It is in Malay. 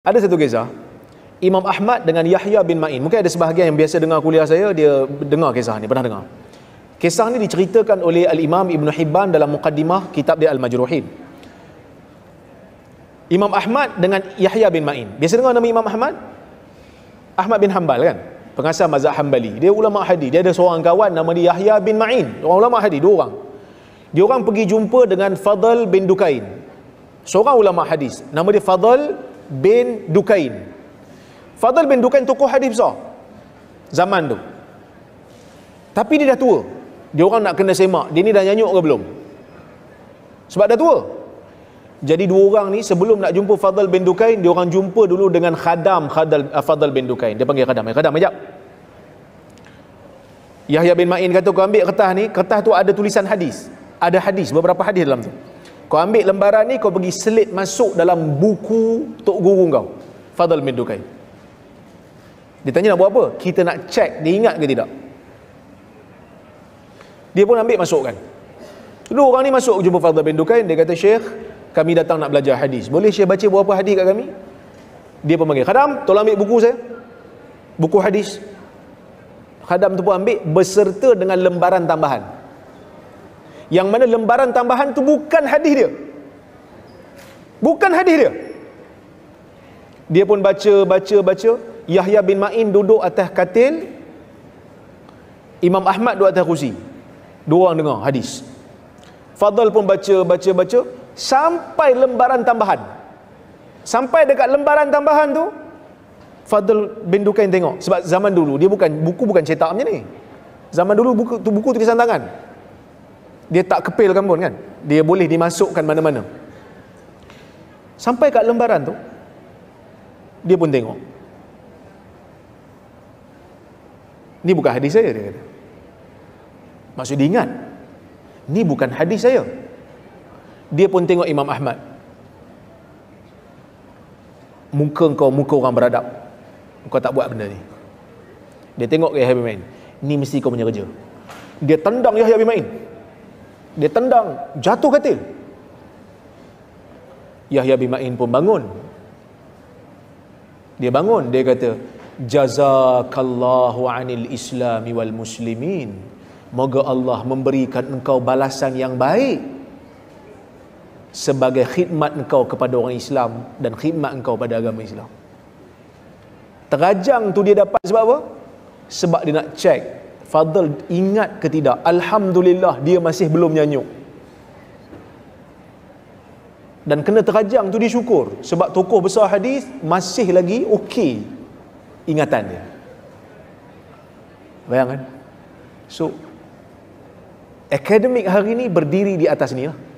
Ada satu kisah Imam Ahmad dengan Yahya bin Ma'in Mungkin ada sebahagian yang biasa dengar kuliah saya Dia dengar kisah ni, pernah dengar Kisah ni diceritakan oleh Al-Imam Ibn Hibban Dalam Muqaddimah Kitab dia Al-Majruhin Imam Ahmad dengan Yahya bin Ma'in Biasa dengar nama Imam Ahmad? Ahmad bin Hanbal kan? Pengasal mazhab Hanbali Dia ulama hadis Dia ada seorang kawan nama dia Yahya bin Ma'in Orang ulama hadis, dua orang Dia orang pergi jumpa dengan Fadl bin Dukain Seorang ulama hadis Nama dia Fadl bin Dukain. Fadl bin Dukain tokoh hadis besar zaman tu. Tapi dia dah tua. Dia orang nak kena semak. Dia ni dah nyanyuk ke belum? Sebab dah tua. Jadi dua orang ni sebelum nak jumpa Fadl bin Dukain, dia orang jumpa dulu dengan Khadam Khadal, uh, Fadl bin Dukain. Dia panggil Khadam. Eh, Khadam, sekejap. Yahya bin Ma'in kata, kau ambil kertas ni, kertas tu ada tulisan hadis. Ada hadis, beberapa hadis dalam tu. Kau ambil lembaran ni kau bagi selit masuk dalam buku tok guru kau. Fadal min dukai. Dia nak buat apa? Kita nak check dia ingat ke tidak. Dia pun ambil masukkan. Dua orang ni masuk jumpa Fadal bin Dukain dia kata Syekh, kami datang nak belajar hadis. Boleh Syekh baca berapa hadis kat kami? Dia pun panggil, "Khadam, tolong ambil buku saya." Buku hadis. Khadam tu pun ambil beserta dengan lembaran tambahan yang mana lembaran tambahan tu bukan hadis dia bukan hadis dia dia pun baca baca baca Yahya bin Ma'in duduk atas katil Imam Ahmad duduk atas kursi dua orang dengar hadis Fadl pun baca baca baca sampai lembaran tambahan sampai dekat lembaran tambahan tu Fadl bin Dukain tengok sebab zaman dulu dia bukan buku bukan cetak macam ni zaman dulu buku tu buku tulisan tangan dia tak kepilkan pun kan dia boleh dimasukkan mana-mana sampai kat lembaran tu dia pun tengok ni bukan hadis saya dia kata maksud dia ingat ni bukan hadis saya dia pun tengok Imam Ahmad muka kau muka orang beradab kau tak buat benda ni dia tengok ke Yahya bin Ma'in ni mesti kau punya kerja dia tendang Yahya bin Ma'in dia tendang, jatuh katil. Yahya bin Ma'in pun bangun. Dia bangun, dia kata, Jazakallahu anil islami wal muslimin. Moga Allah memberikan engkau balasan yang baik sebagai khidmat engkau kepada orang Islam dan khidmat engkau pada agama Islam. Terajang tu dia dapat sebab apa? Sebab dia nak cek. Fadl ingat ke tidak Alhamdulillah dia masih belum nyanyuk dan kena terajang tu disyukur. sebab tokoh besar hadis masih lagi okey ingatan dia bayangkan so akademik hari ni berdiri di atas ni lah